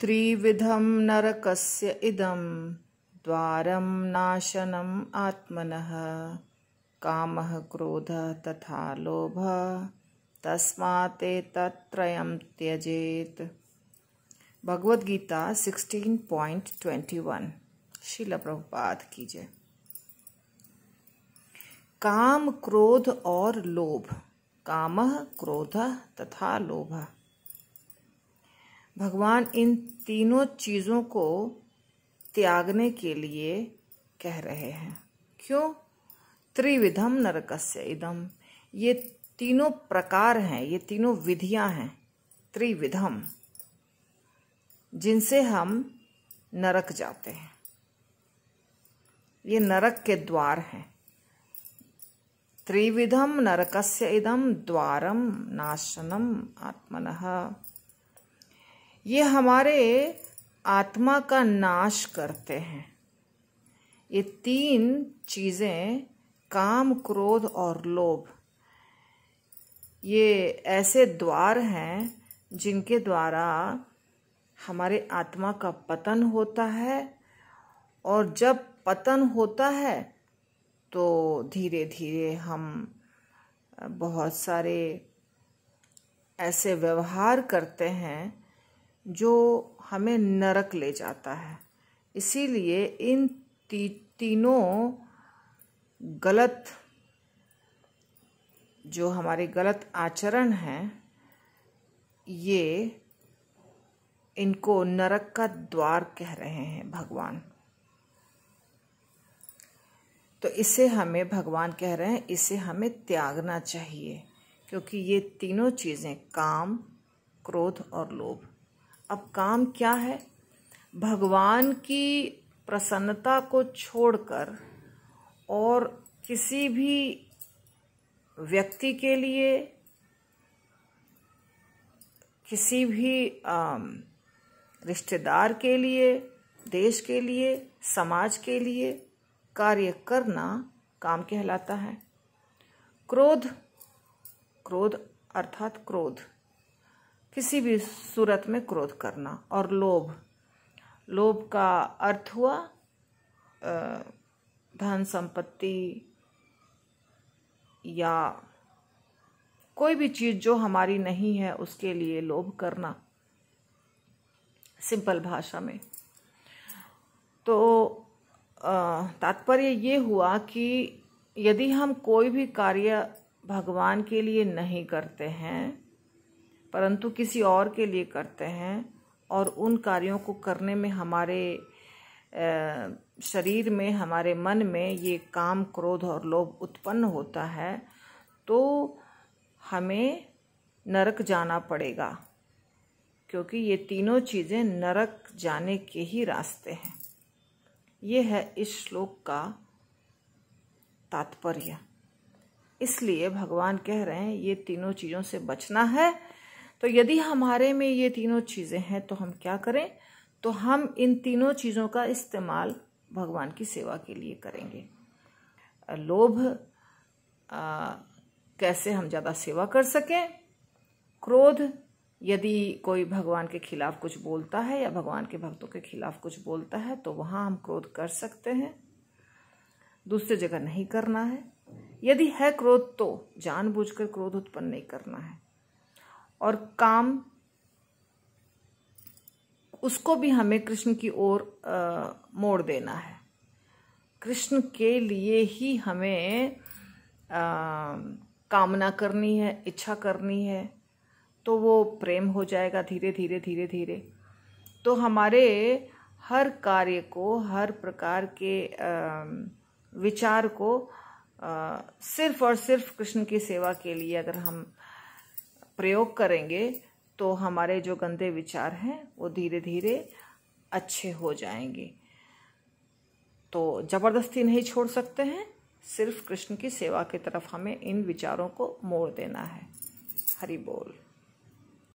त्रिविधं नरकस्य इदं द्वारं नाशनम् आत्मनः कामः क्रोधः तथा लोभः तस्मात् तत्त्रयं त्यजेत् भगवद गीता 16.21 शील प्रभुपाद कीजिए काम क्रोध और लोभ काम क्रोध तथा लोभ भगवान इन तीनों चीज़ों को त्यागने के लिए कह रहे हैं क्यों त्रिविधम नरकस्य इदम ये तीनों प्रकार हैं ये तीनों विधियां हैं त्रिविधम जिनसे हम नरक जाते हैं ये नरक के द्वार हैं त्रिविधम नरकस्य इदम द्वारम नाशनम आत्मनः ये हमारे आत्मा का नाश करते हैं ये तीन चीज़ें काम क्रोध और लोभ ये ऐसे द्वार हैं जिनके द्वारा हमारे आत्मा का पतन होता है और जब पतन होता है तो धीरे धीरे हम बहुत सारे ऐसे व्यवहार करते हैं जो हमें नरक ले जाता है इसीलिए इन ती, तीनों गलत जो हमारे गलत आचरण हैं ये इनको नरक का द्वार कह रहे हैं भगवान तो इसे हमें भगवान कह रहे हैं इसे हमें त्यागना चाहिए क्योंकि ये तीनों चीज़ें काम क्रोध और लोभ अब काम क्या है भगवान की प्रसन्नता को छोड़कर और किसी भी व्यक्ति के लिए किसी भी रिश्तेदार के लिए देश के लिए समाज के लिए कार्य करना काम कहलाता है क्रोध क्रोध अर्थात क्रोध किसी भी सूरत में क्रोध करना और लोभ लोभ का अर्थ हुआ धन संपत्ति या कोई भी चीज़ जो हमारी नहीं है उसके लिए लोभ करना सिंपल भाषा में तो तात्पर्य ये हुआ कि यदि हम कोई भी कार्य भगवान के लिए नहीं करते हैं परंतु किसी और के लिए करते हैं और उन कार्यों को करने में हमारे शरीर में हमारे मन में ये काम क्रोध और लोभ उत्पन्न होता है तो हमें नरक जाना पड़ेगा क्योंकि ये तीनों चीज़ें नरक जाने के ही रास्ते हैं ये है इस श्लोक का तात्पर्य इसलिए भगवान कह रहे हैं ये तीनों चीज़ों से बचना है तो यदि हमारे में ये तीनों चीज़ें हैं तो हम क्या करें तो हम इन तीनों चीज़ों का इस्तेमाल भगवान की सेवा के लिए करेंगे लोभ आ, कैसे हम ज़्यादा सेवा कर सकें क्रोध यदि कोई भगवान के खिलाफ कुछ बोलता है या भगवान के भक्तों के खिलाफ कुछ बोलता है तो वहाँ हम क्रोध कर सकते हैं दूसरी जगह नहीं करना है यदि है क्रोध तो जानबूझकर क्रोध उत्पन्न नहीं करना है और काम उसको भी हमें कृष्ण की ओर मोड़ देना है कृष्ण के लिए ही हमें आ, कामना करनी है इच्छा करनी है तो वो प्रेम हो जाएगा धीरे धीरे धीरे धीरे तो हमारे हर कार्य को हर प्रकार के आ, विचार को आ, सिर्फ और सिर्फ कृष्ण की सेवा के लिए अगर हम प्रयोग करेंगे तो हमारे जो गंदे विचार हैं वो धीरे धीरे अच्छे हो जाएंगे तो ज़बरदस्ती नहीं छोड़ सकते हैं सिर्फ कृष्ण की सेवा की तरफ हमें इन विचारों को मोड़ देना है हरी बोल